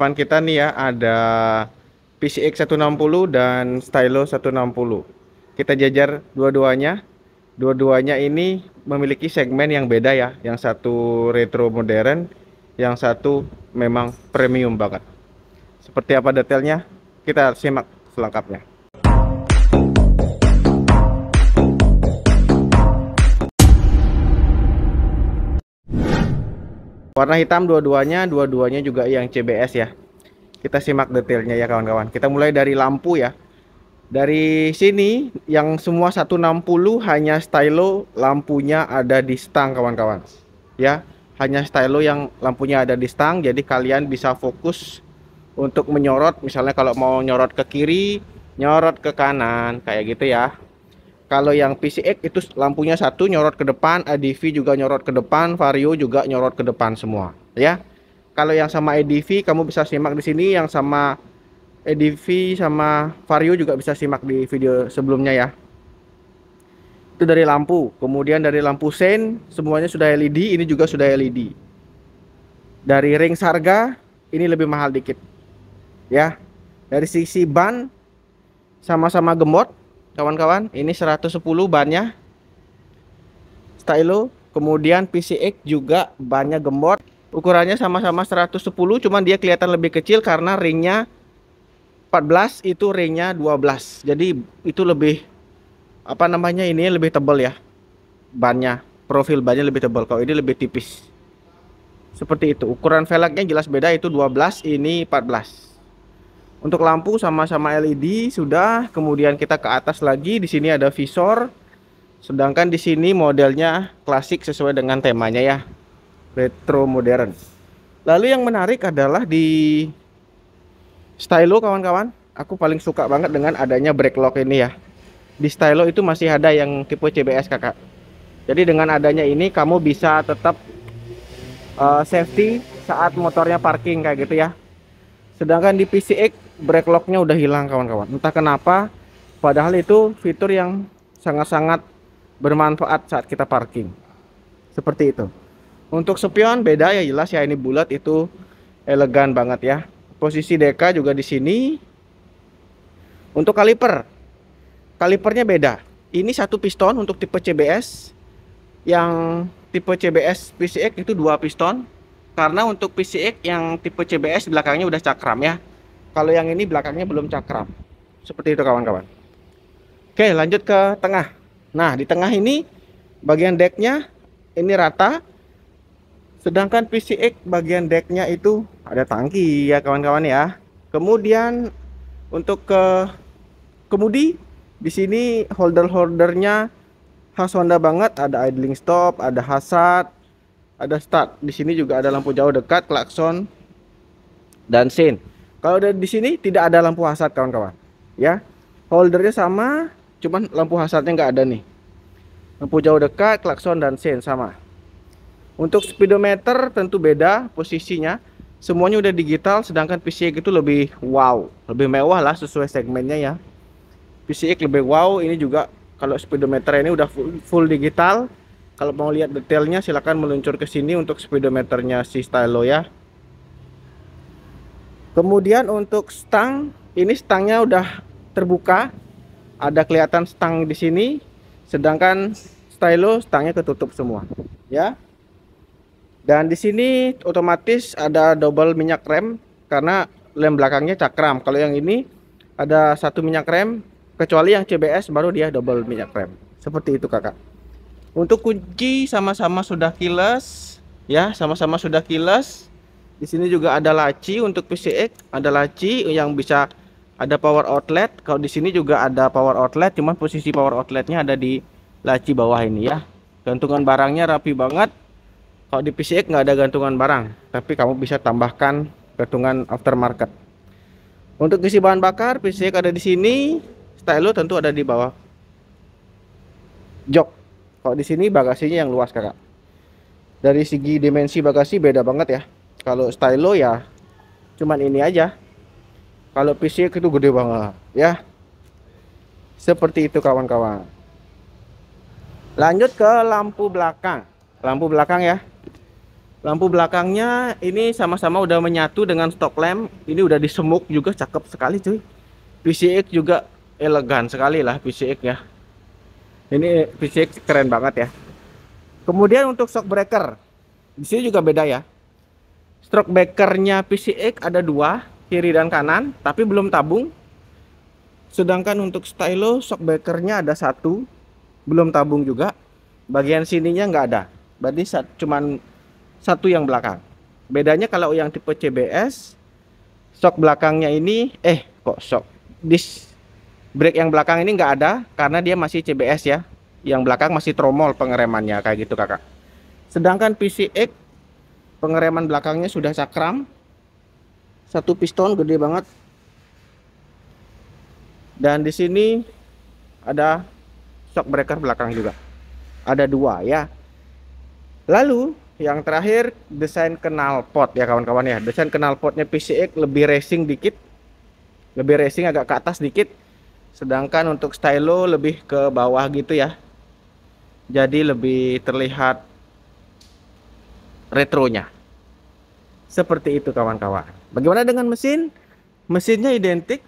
depan kita nih ya ada PCX 160 dan Stylo 160 kita jajar dua-duanya dua-duanya ini memiliki segmen yang beda ya yang satu retro modern yang satu memang premium banget seperti apa detailnya kita simak selengkapnya Warna hitam dua-duanya, dua-duanya juga yang CBS ya. Kita simak detailnya ya kawan-kawan. Kita mulai dari lampu ya. Dari sini yang semua 160 hanya stylo lampunya ada di stang kawan-kawan. Ya, hanya stylo yang lampunya ada di stang jadi kalian bisa fokus untuk menyorot misalnya kalau mau nyorot ke kiri, nyorot ke kanan kayak gitu ya. Kalau yang PCX itu lampunya satu nyorot ke depan, ADV juga nyorot ke depan, Vario juga nyorot ke depan semua, ya. Kalau yang sama ADV kamu bisa simak di sini, yang sama ADV sama Vario juga bisa simak di video sebelumnya ya. Itu dari lampu, kemudian dari lampu sein, semuanya sudah LED, ini juga sudah LED. Dari ring sarga, ini lebih mahal dikit. Ya. Dari sisi ban sama-sama gemot kawan-kawan ini 110 bannya stylo kemudian PCX juga bannya gembor ukurannya sama-sama 110 cuman dia kelihatan lebih kecil karena ringnya 14 itu ringnya 12 jadi itu lebih apa namanya ini lebih tebal ya bannya profil bannya lebih tebal kalau ini lebih tipis seperti itu ukuran velgnya jelas beda itu 12 ini 14 untuk lampu sama-sama LED sudah, kemudian kita ke atas lagi di sini ada visor. Sedangkan di sini modelnya klasik sesuai dengan temanya ya. Retro modern. Lalu yang menarik adalah di stylo kawan-kawan, aku paling suka banget dengan adanya brake lock ini ya. Di stylo itu masih ada yang tipe CBS Kakak. Jadi dengan adanya ini kamu bisa tetap uh, safety saat motornya parking kayak gitu ya. Sedangkan di PCX brake locknya udah hilang kawan-kawan entah kenapa padahal itu fitur yang sangat-sangat bermanfaat saat kita parking seperti itu untuk spion beda ya jelas ya ini bulat itu elegan banget ya posisi deka juga di sini untuk kaliper kalipernya beda ini satu piston untuk tipe CBS yang tipe CBS PCX itu dua piston karena untuk PCX yang tipe CBS belakangnya udah cakram ya kalau yang ini belakangnya belum cakram. Seperti itu kawan-kawan. Oke, lanjut ke tengah. Nah, di tengah ini bagian decknya ini rata. Sedangkan PCX bagian decknya itu ada tangki ya kawan-kawan ya. Kemudian untuk ke kemudi di sini holder-holdernya khas Honda banget, ada idling stop, ada hazard, ada start. Di sini juga ada lampu jauh dekat, klakson, dan sin. Kalau dari di sini tidak ada lampu hazard kawan-kawan. Ya. Holdernya sama, cuman lampu hazardnya nggak ada nih. Lampu jauh dekat, klakson dan sein sama. Untuk speedometer tentu beda posisinya. Semuanya udah digital sedangkan PCX itu lebih wow, lebih mewah lah sesuai segmennya ya. PCX lebih wow, ini juga kalau speedometer ini udah full, full digital kalau mau lihat detailnya silahkan meluncur ke sini untuk speedometernya si Stylo ya kemudian untuk stang ini stangnya udah terbuka ada kelihatan stang di sini sedangkan stylo stangnya ketutup semua ya dan di sini otomatis ada double minyak rem karena lem belakangnya cakram kalau yang ini ada satu minyak rem kecuali yang CBS baru dia double minyak rem seperti itu kakak untuk kunci sama-sama sudah kilas ya sama-sama sudah kilas di sini juga ada laci untuk PCX, ada laci yang bisa ada power outlet. Kalau di sini juga ada power outlet, cuman posisi power outletnya ada di laci bawah ini ya. Gantungan barangnya rapi banget. Kalau di PCX nggak ada gantungan barang, tapi kamu bisa tambahkan gantungan aftermarket. Untuk isi bahan bakar, PCX ada di sini, stylo tentu ada di bawah jok. Kalau di sini bagasinya yang luas kakak. Dari segi dimensi bagasi beda banget ya kalau stylo ya cuman ini aja kalau PC itu gede banget ya seperti itu kawan-kawan lanjut ke lampu belakang lampu belakang ya lampu belakangnya ini sama-sama udah menyatu dengan stok lamp ini udah disemuk juga cakep sekali cuy PCX juga elegan sekali lah PCX ya ini PCX keren banget ya kemudian untuk shock breaker di sini juga beda ya stroke backernya PCX ada dua kiri dan kanan tapi belum tabung sedangkan untuk stylo shock backernya ada satu belum tabung juga bagian sininya nggak ada berarti cuman satu yang belakang bedanya kalau yang tipe CBS shock belakangnya ini eh kok shock disk brake yang belakang ini nggak ada karena dia masih CBS ya yang belakang masih tromol pengeremannya kayak gitu kakak sedangkan PCX pengereman belakangnya sudah cakram satu piston gede banget dan di sini ada shock breaker belakang juga ada dua ya lalu yang terakhir desain knalpot ya kawan-kawan ya desain knalpotnya PCX lebih racing dikit lebih racing agak ke atas dikit sedangkan untuk stylo lebih ke bawah gitu ya jadi lebih terlihat retronya. Seperti itu kawan-kawan. Bagaimana dengan mesin? Mesinnya identik.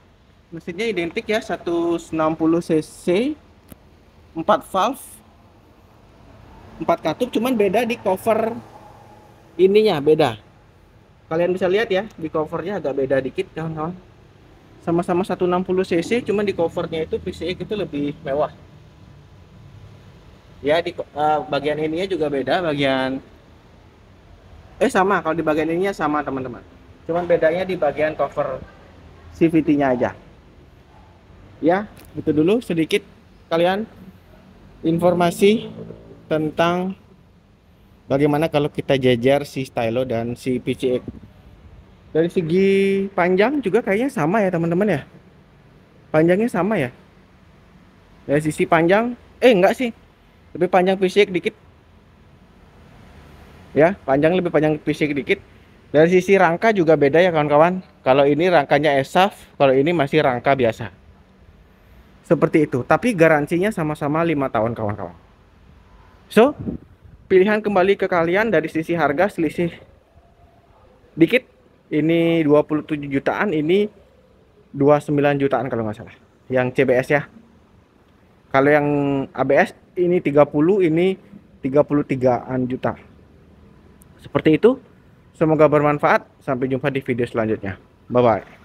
Mesinnya identik ya 160 cc 4 valve 4 katup cuman beda di cover ininya beda. Kalian bisa lihat ya di covernya agak beda dikit kawan-kawan. Sama-sama 160 cc cuman di covernya itu PCX itu lebih mewah. Ya di uh, bagian ininya juga beda, bagian eh sama kalau di bagian ininya sama teman-teman cuman bedanya di bagian cover CVT-nya aja ya itu dulu sedikit kalian informasi tentang bagaimana kalau kita jajar si stylo dan si PCX dari segi panjang juga kayaknya sama ya teman-teman ya panjangnya sama ya dari sisi panjang eh enggak sih lebih panjang PCX dikit ya panjang lebih panjang fisik dikit dari sisi rangka juga beda ya kawan-kawan kalau ini rangkanya esaf kalau ini masih rangka biasa seperti itu tapi garansinya sama-sama lima -sama tahun kawan-kawan so pilihan kembali ke kalian dari sisi harga selisih dikit ini 27 jutaan ini 29 jutaan kalau nggak salah yang CBS ya kalau yang ABS ini 30 ini 33an juta seperti itu, semoga bermanfaat. Sampai jumpa di video selanjutnya. Bye-bye.